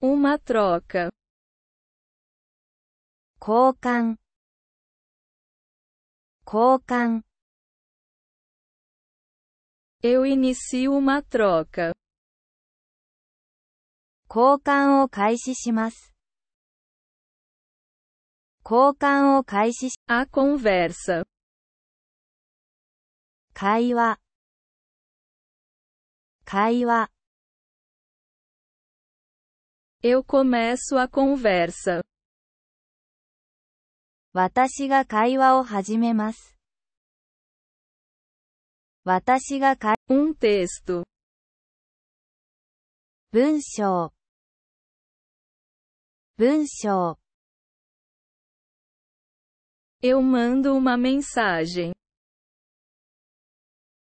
Uma troca. 交換交換 Eu inicio uma troca. 交換を開始します。交換を開始し、a conversa。会話会話 Eu começo a conversa. 私が会話を始めます。私が会 Um texto. 文章文章 Eu mando uma mensagem.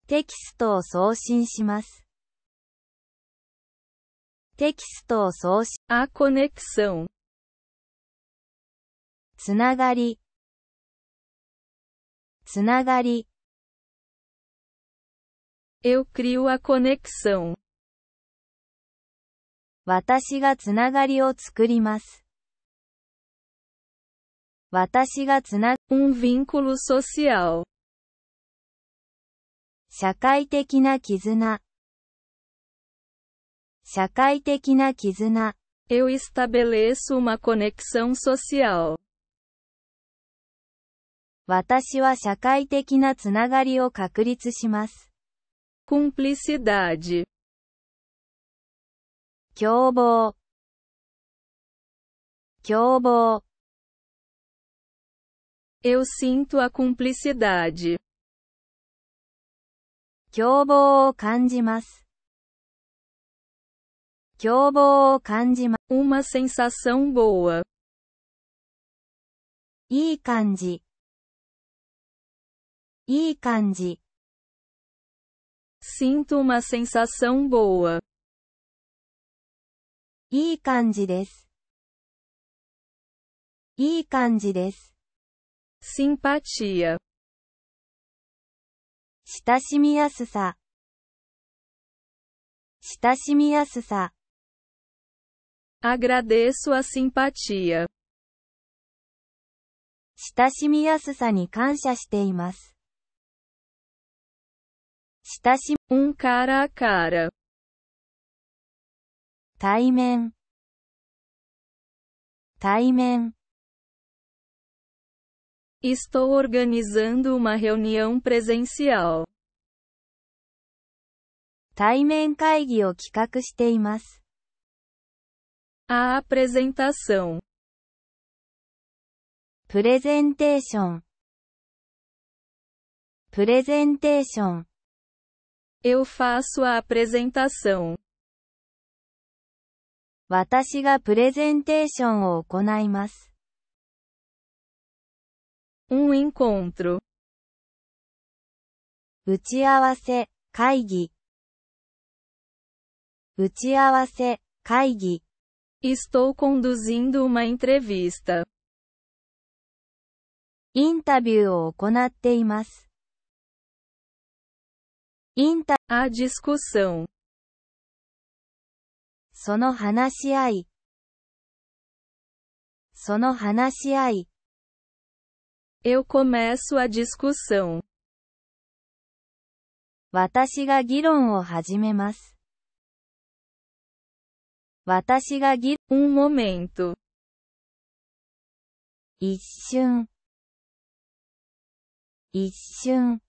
テキストを送信します。テキストを送信。A conexão。つながり。つながり。Eu crio a conexão。私がつながりを作ります。私がつな、um vínculo social。社会的な絆。社会的な絆。Eu estabeleço uma conexão social. 私は社会的なつながりを確立します。cumplicidade 共謀共謀 Eu sinto a cumplicidade. 共謀を感じます。凶暴を感じま、uma sensação boa。いい感じ。いい感じ。sinto uma sensação boa。いい感じです。いい感じです。simpatia。親しみやすさ。親しみやすさ。Agradeço a simpatia. 親しみやすさに感謝しています。親し、um cara a cara。対面。対面。Estou organizando uma reunião presencial. 対面会議を企画しています。A apresentação. プレゼンテーション。プレゼンテーション。Eu faço a apresentação. 私がプレゼンテーションを行います。Um encontro. 打ち合わせ、会議。打ち合わせ、会議。Estou conduzindo uma entrevista. A discussão. その話し合い。その話し合い。Eu começo a discussão. 私が議論を始めます。私がぎ、un momento。一瞬。一瞬。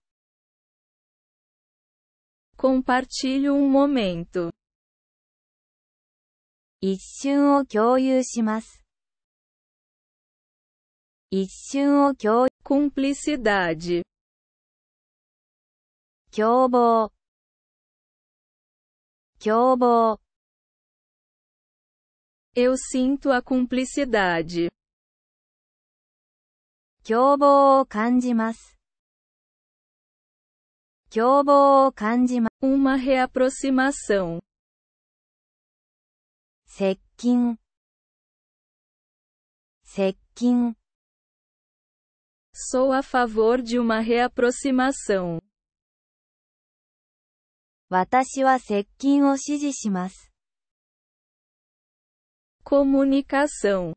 compartilho um momento。一瞬を共有します。一瞬を共有。cumplicidade。共謀。共謀。Eu sinto a cumplicidade. Uma reaproximação. Sekin. Sou a favor de uma reaproximação. 私は接近を支持します。comunicação,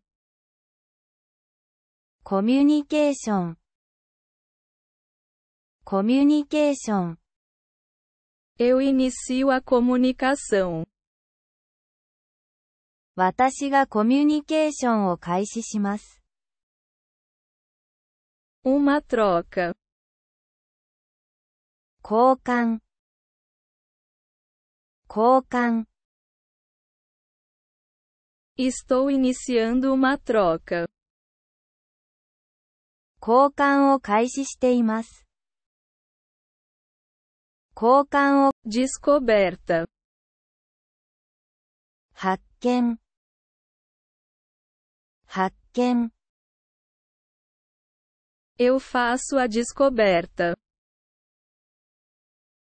コミュニケーション、コミュニケーション、eu inicio a comunicação, 私がコミュニケーションを開始します。uma troca, 交換、交換、Estou iniciando uma troca. 交換を開始しています。交換を descoberta 発見発見 Eu faço a descoberta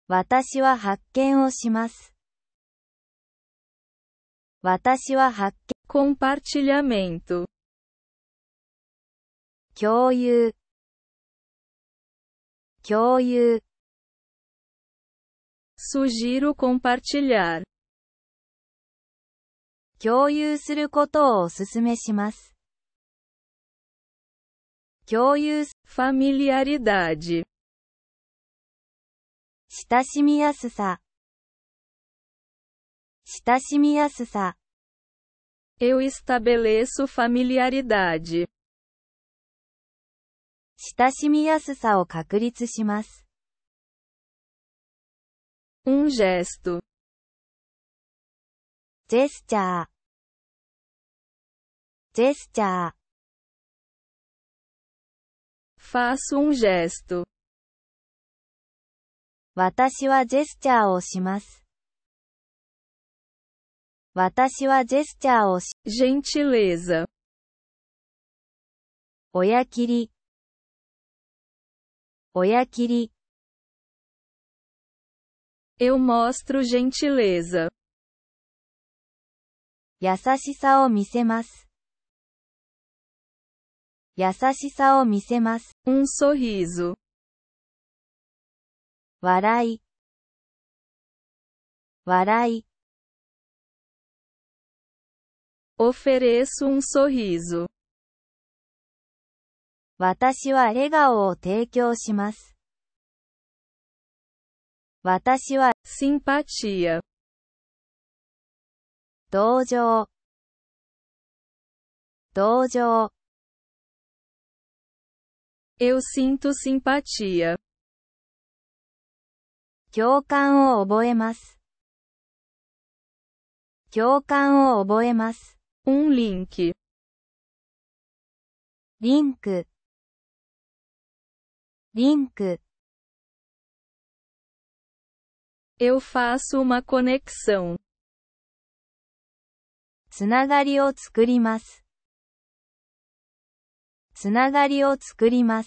私は発見をします私は発 compartilhamento 共有共有 sugiro compartilhar 共有することをお勧めします。共有 familiaridade 親しみやすさ親しみやすさ Eu estabeleço familiaridade. Um gesto. Faço um gesto. 私はジェスチャーをします。私はジェスチャーをし、gentileza。おやきり、おやきり。Eu mostro gentileza. やさしさを見せます。やさしさを見せます。um sorriso。笑い。笑い。Ofereço um sorriso. 私は笑顔を提供します。私は simpatia 同情同情 Eu sinto simpatia 共感を覚えます。共感を覚えます。Um link. Link. Link. Eu faço uma conexão. つながりを作ります。つながりを作ります。